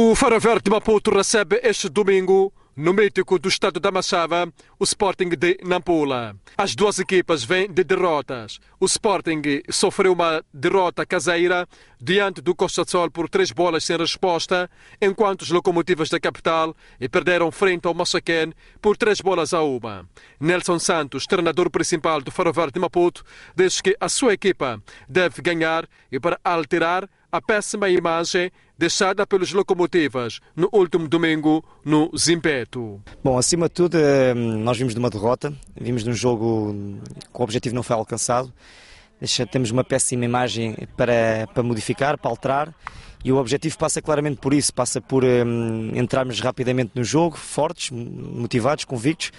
O Faro Verde Maputo recebe este domingo, no mítico do estado da Machava, o Sporting de Nampula. As duas equipas vêm de derrotas. O Sporting sofreu uma derrota caseira diante do Costa de Sol por três bolas sem resposta, enquanto os locomotivas da capital perderam frente ao Moçaquén por três bolas a uma. Nelson Santos, treinador principal do Faro Verde Maputo, diz que a sua equipa deve ganhar e para alterar a péssima imagem deixada pelos locomotivas no último domingo no Zimpeto. Bom, acima de tudo, eh, nós vimos de uma derrota, vimos de um jogo que o objetivo não foi alcançado. Temos uma péssima imagem para, para modificar, para alterar e o objetivo passa claramente por isso, passa por um, entrarmos rapidamente no jogo, fortes, motivados, convictos.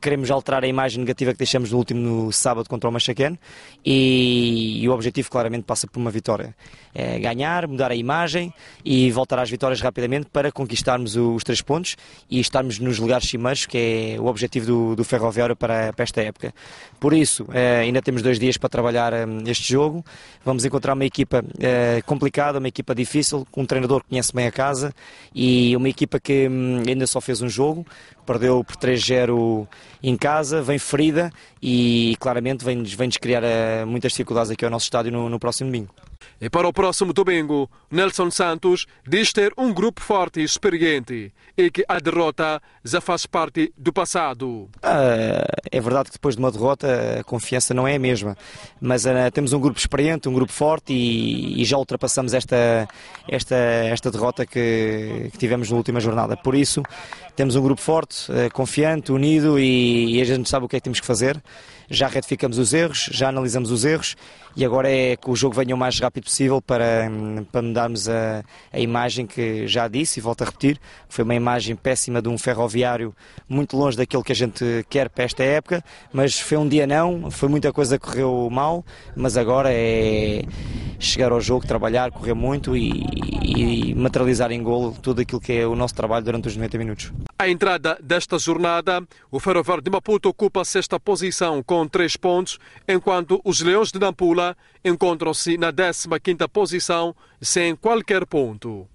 Queremos alterar a imagem negativa que deixamos no último sábado contra o Machacan e, e, o objetivo claramente passa por uma vitória. É ganhar, mudar a imagem e voltar às vitórias rapidamente para conquistarmos os três pontos e estarmos nos lugares cimeiros, que é o objetivo do, do Ferroviário para, para, esta época. Por isso, é, ainda temos dois dias para trabalhar é, este jogo. Vamos encontrar uma equipa eh, complicada, uma equipa difícil difícil, com um treinador que conhece bem a casa e uma equipa que hum, ainda só fez um jogo, perdeu por 3-0 em casa, vem ferida e claramente vem-nos vem criar eh, muitas dificuldades aqui ao nosso estádio no, no próximo domingo. E para o próximo domingo, Nelson Santos diz ter um grupo forte e experiente e que a derrota já faz parte do passado. Ah, é verdade que depois de uma derrota a confiança não é a mesma, mas ah, temos um grupo experiente, um grupo forte e, já ultrapassamos esta, esta, esta derrota que, que tivemos na última jornada. Por isso, temos um grupo forte, ah, confiante, unido e, e a gente sabe o que é que temos que fazer. Já retificamos os erros, já analisamos os erros e agora é que o jogo venha o mais rápido rápido possível para, hum, para mudarmos a, a imagem que já disse e volto a repetir, foi uma imagem péssima de um ferroviário muito longe daquilo que a gente quer para esta época, mas foi um dia não, foi muita coisa que correu mal, mas agora é chegar ao jogo, trabalhar, correr muito e, e materializar em golo tudo aquilo que é o nosso trabalho durante os 90 minutos. A entrada desta jornada, o Ferroviário de Maputo ocupa a sexta posição com três pontos, enquanto os Leões de Nampula encontram-se na 15 quinta posição sem qualquer ponto.